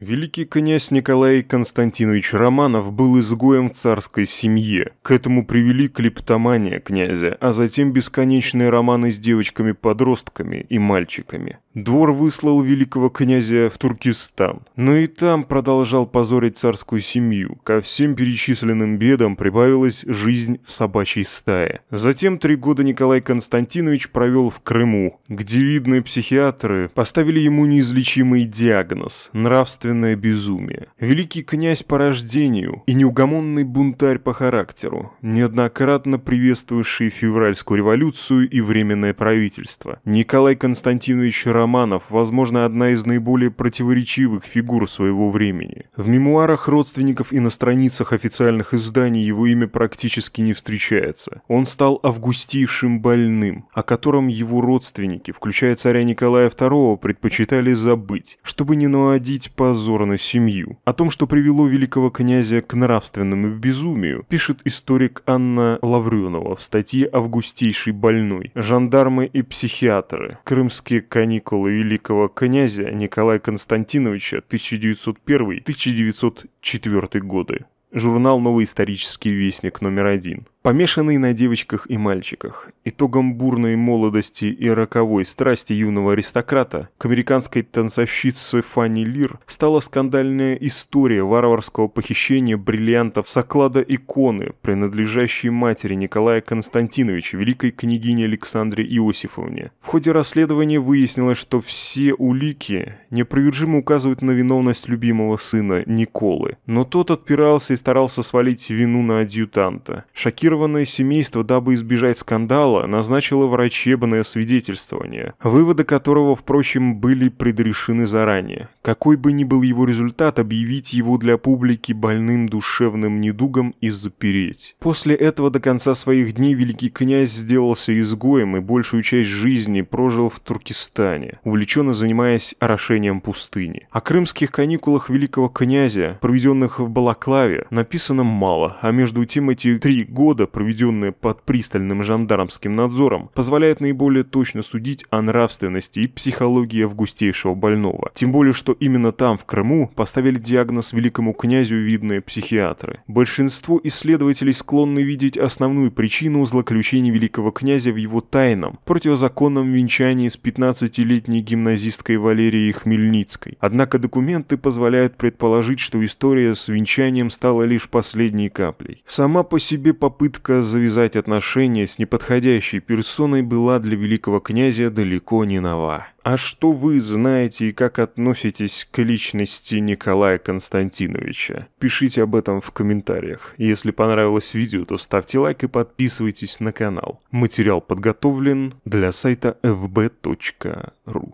Великий князь Николай Константинович Романов был изгоем в царской семье. К этому привели клептомания князя, а затем бесконечные романы с девочками-подростками и мальчиками. Двор выслал великого князя в Туркестан, но и там продолжал позорить царскую семью. Ко всем перечисленным бедам прибавилась жизнь в собачьей стае. Затем три года Николай Константинович провел в Крыму, где видные психиатры поставили ему неизлечимый диагноз – нравственность собственное безумие. Великий князь по рождению и неугомонный бунтарь по характеру, неоднократно приветствовавший февральскую революцию и временное правительство. Николай Константинович Романов, возможно, одна из наиболее противоречивых фигур своего времени. В мемуарах родственников и на страницах официальных изданий его имя практически не встречается. Он стал августейшим больным, о котором его родственники, включая царя Николая II, предпочитали забыть, чтобы не наводить по разорвана семью. О том, что привело великого князя к нравственному безумию, пишет историк Анна Лавренова в статье «Августейший больной. Жандармы и психиатры. Крымские каникулы великого князя Николая Константиновича 1901-1904 годы». Журнал «Новый исторический вестник» номер один. Помешанный на девочках и мальчиках, итогом бурной молодости и роковой страсти юного аристократа, к американской танцовщице Фанни Лир стала скандальная история варварского похищения бриллиантов с оклада иконы, принадлежащей матери Николая Константиновича, великой княгине Александре Иосифовне. В ходе расследования выяснилось, что все улики непровержимо указывают на виновность любимого сына Николы, но тот отпирался и старался свалить вину на адъютанта. Шокированный информированное семейство, дабы избежать скандала, назначило врачебное свидетельствование, выводы которого, впрочем, были предрешены заранее. Какой бы ни был его результат, объявить его для публики больным душевным недугом и запереть. После этого до конца своих дней великий князь сделался изгоем и большую часть жизни прожил в Туркестане, увлеченно занимаясь орошением пустыни. О крымских каникулах великого князя, проведенных в Балаклаве, написано мало, а между тем эти три года года, проведенная под пристальным жандармским надзором, позволяет наиболее точно судить о нравственности и психологии августейшего больного. Тем более, что именно там, в Крыму, поставили диагноз великому князю видные психиатры. Большинство исследователей склонны видеть основную причину злоключения великого князя в его тайном, противозаконном венчании с 15-летней гимназисткой Валерией Хмельницкой. Однако документы позволяют предположить, что история с венчанием стала лишь последней каплей. Сама по себе попытка попытка завязать отношения с неподходящей персоной была для великого князя далеко не нова. А что вы знаете и как относитесь к личности Николая Константиновича? Пишите об этом в комментариях. Если понравилось видео, то ставьте лайк и подписывайтесь на канал. Материал подготовлен для сайта fb.ru.